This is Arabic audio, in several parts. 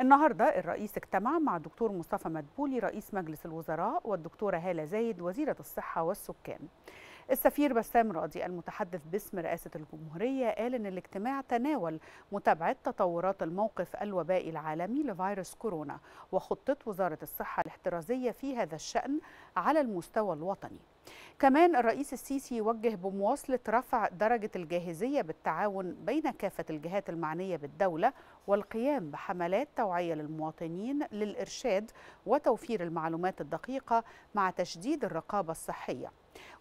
النهارده الرئيس اجتمع مع الدكتور مصطفى مدبولي رئيس مجلس الوزراء والدكتوره هاله زايد وزيره الصحه والسكان. السفير بسام راضي المتحدث باسم رئاسة الجمهورية قال إن الاجتماع تناول متابعة تطورات الموقف الوبائي العالمي لفيروس كورونا وخطة وزارة الصحة الاحترازية في هذا الشأن على المستوى الوطني كمان الرئيس السيسي وجه بمواصلة رفع درجة الجاهزية بالتعاون بين كافة الجهات المعنية بالدولة والقيام بحملات توعية للمواطنين للإرشاد وتوفير المعلومات الدقيقة مع تشديد الرقابة الصحية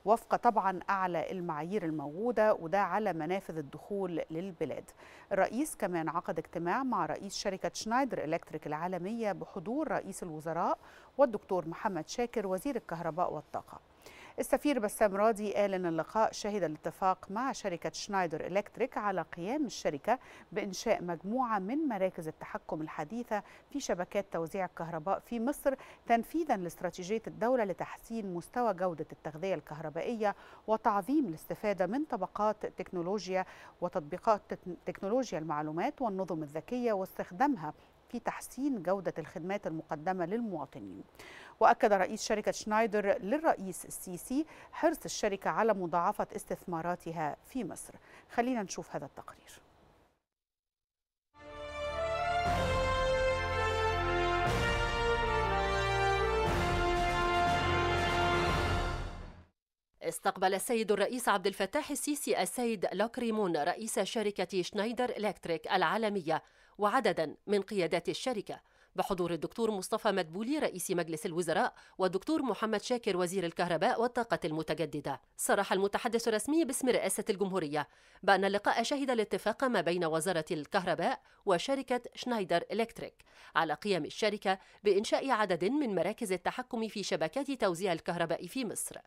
وفق طبعا أعلى المعايير الموجودة وده على منافذ الدخول للبلاد الرئيس كمان عقد اجتماع مع رئيس شركة شنايدر إلكتريك العالمية بحضور رئيس الوزراء والدكتور محمد شاكر وزير الكهرباء والطاقة السفير بسام راضي قال ان اللقاء شهد الاتفاق مع شركه شنايدر الكتريك على قيام الشركه بانشاء مجموعه من مراكز التحكم الحديثه في شبكات توزيع الكهرباء في مصر تنفيذا لاستراتيجيه الدوله لتحسين مستوى جوده التغذيه الكهربائيه وتعظيم الاستفاده من طبقات تكنولوجيا وتطبيقات تكنولوجيا المعلومات والنظم الذكيه واستخدامها في تحسين جودة الخدمات المقدمة للمواطنين وأكد رئيس شركة شنايدر للرئيس السيسي حرص الشركة على مضاعفة استثماراتها في مصر خلينا نشوف هذا التقرير استقبل السيد الرئيس عبد الفتاح السيسي السيد لوكريمون رئيس شركة شنايدر إلكتريك العالمية وعددا من قيادات الشركة بحضور الدكتور مصطفى مدبولي رئيس مجلس الوزراء والدكتور محمد شاكر وزير الكهرباء والطاقة المتجددة صرح المتحدث الرسمي باسم رئاسة الجمهورية بأن اللقاء شهد الاتفاق ما بين وزارة الكهرباء وشركة شنايدر إلكتريك على قيام الشركة بإنشاء عدد من مراكز التحكم في شبكات توزيع الكهرباء في مصر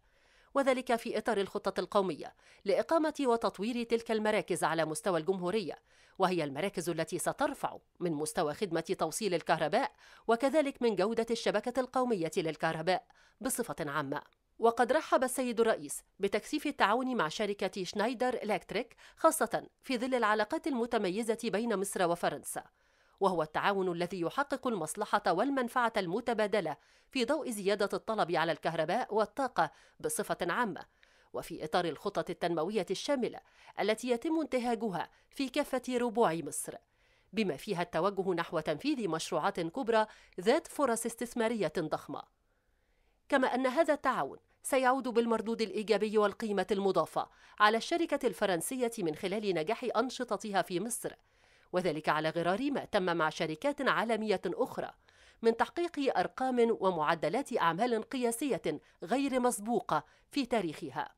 وذلك في إطار الخطة القومية لإقامة وتطوير تلك المراكز على مستوى الجمهورية وهي المراكز التي سترفع من مستوى خدمة توصيل الكهرباء وكذلك من جودة الشبكة القومية للكهرباء بصفة عامة وقد رحب السيد الرئيس بتكثيف التعاون مع شركة شنايدر إلكتريك خاصة في ظل العلاقات المتميزة بين مصر وفرنسا وهو التعاون الذي يحقق المصلحة والمنفعة المتبادلة في ضوء زيادة الطلب على الكهرباء والطاقة بصفة عامة وفي إطار الخطط التنموية الشاملة التي يتم انتهاجها في كافة ربوع مصر بما فيها التوجه نحو تنفيذ مشروعات كبرى ذات فرص استثمارية ضخمة كما أن هذا التعاون سيعود بالمردود الإيجابي والقيمة المضافة على الشركة الفرنسية من خلال نجاح أنشطتها في مصر وذلك على غرار ما تم مع شركات عالمية أخرى من تحقيق أرقام ومعدلات أعمال قياسية غير مسبوقة في تاريخها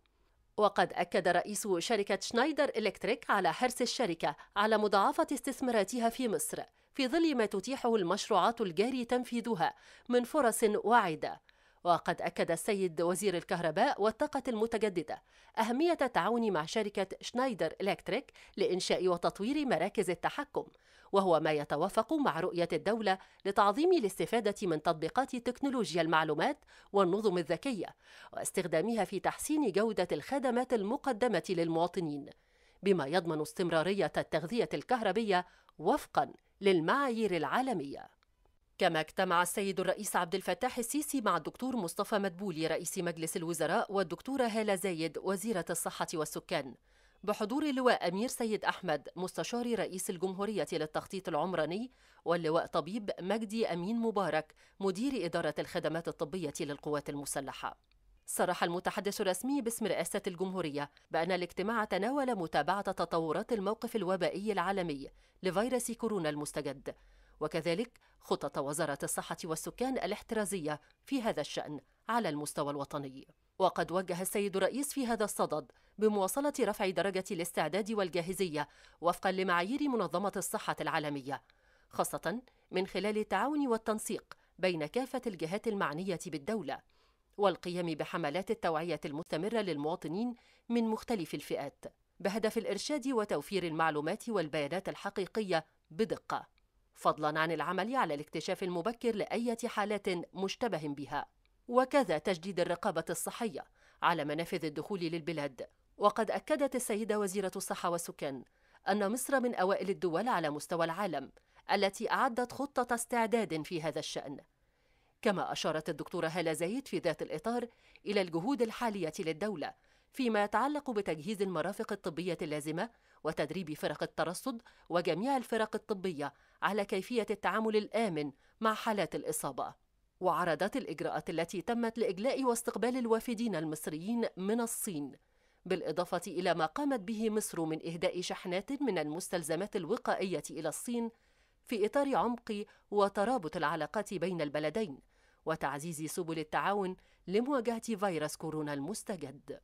وقد أكد رئيس شركة شنايدر إلكتريك على حرص الشركة على مضاعفة استثماراتها في مصر في ظل ما تتيحه المشروعات الجاري تنفيذها من فرص واعده وقد أكد السيد وزير الكهرباء والطاقة المتجددة أهمية التعاون مع شركة شنايدر إلكتريك لإنشاء وتطوير مراكز التحكم وهو ما يتوافق مع رؤية الدولة لتعظيم الاستفادة من تطبيقات تكنولوجيا المعلومات والنظم الذكية واستخدامها في تحسين جودة الخدمات المقدمة للمواطنين بما يضمن استمرارية التغذية الكهربية وفقا للمعايير العالمية كما اجتمع السيد الرئيس عبد الفتاح السيسي مع الدكتور مصطفى مدبولي رئيس مجلس الوزراء والدكتورة هالة زايد وزيرة الصحة والسكان بحضور اللواء أمير سيد أحمد مستشار رئيس الجمهورية للتخطيط العمراني واللواء طبيب مجدي أمين مبارك مدير إدارة الخدمات الطبية للقوات المسلحة صرح المتحدث الرسمي باسم رئاسة الجمهورية بأن الاجتماع تناول متابعة تطورات الموقف الوبائي العالمي لفيروس كورونا المستجد وكذلك خطط وزارة الصحة والسكان الاحترازية في هذا الشأن على المستوى الوطني وقد وجه السيد الرئيس في هذا الصدد بمواصلة رفع درجة الاستعداد والجاهزية وفقا لمعايير منظمة الصحة العالمية خاصة من خلال التعاون والتنسيق بين كافة الجهات المعنية بالدولة والقيام بحملات التوعية المستمرة للمواطنين من مختلف الفئات بهدف الإرشاد وتوفير المعلومات والبيانات الحقيقية بدقة فضلا عن العمل على الاكتشاف المبكر لأية حالات مشتبه بها وكذا تجديد الرقابة الصحية على منافذ الدخول للبلاد وقد أكدت السيدة وزيرة الصحة والسكان أن مصر من أوائل الدول على مستوى العالم التي أعدت خطة استعداد في هذا الشأن كما أشارت الدكتورة هالة زايد في ذات الإطار إلى الجهود الحالية للدولة فيما يتعلق بتجهيز المرافق الطبية اللازمة وتدريب فرق الترصد وجميع الفرق الطبية على كيفية التعامل الآمن مع حالات الإصابة وعرضت الإجراءات التي تمت لإجلاء واستقبال الوافدين المصريين من الصين بالإضافة إلى ما قامت به مصر من إهداء شحنات من المستلزمات الوقائية إلى الصين في إطار عمق وترابط العلاقات بين البلدين وتعزيز سبل التعاون لمواجهة فيروس كورونا المستجد.